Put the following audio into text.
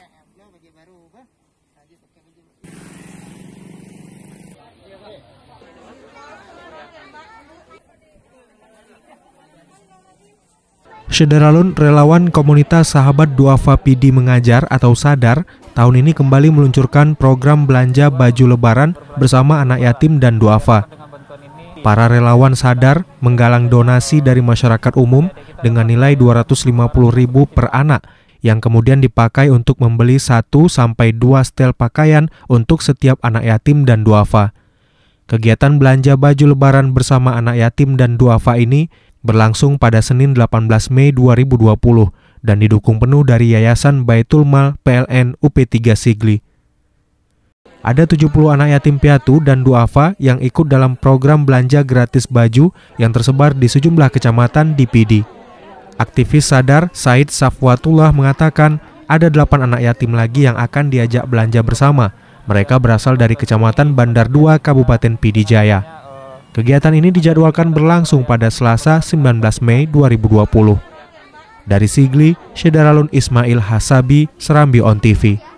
Iya. Sederalun relawan komunitas sahabat Duafa Pidi Mengajar atau Sadar tahun ini kembali meluncurkan program belanja baju lebaran bersama anak yatim dan duafa. Para relawan sadar menggalang donasi dari masyarakat umum dengan nilai 250.000 per anak yang kemudian dipakai untuk membeli satu sampai dua setel pakaian untuk setiap anak yatim dan duafa. Kegiatan belanja baju lebaran bersama anak yatim dan duafa ini berlangsung pada Senin 18 Mei 2020 dan didukung penuh dari Yayasan Baitul Mal PLN UP3 Sigli. Ada 70 anak yatim piatu dan duafa yang ikut dalam program belanja gratis baju yang tersebar di sejumlah kecamatan di PD. Aktivis sadar Said Safwatullah mengatakan ada delapan anak yatim lagi yang akan diajak belanja bersama. Mereka berasal dari Kecamatan Bandar 2, Kabupaten Pidijaya. Kegiatan ini dijadwalkan berlangsung pada Selasa 19 Mei 2020. Dari Sigli, Syedaralun Ismail Hasabi, Serambi On TV.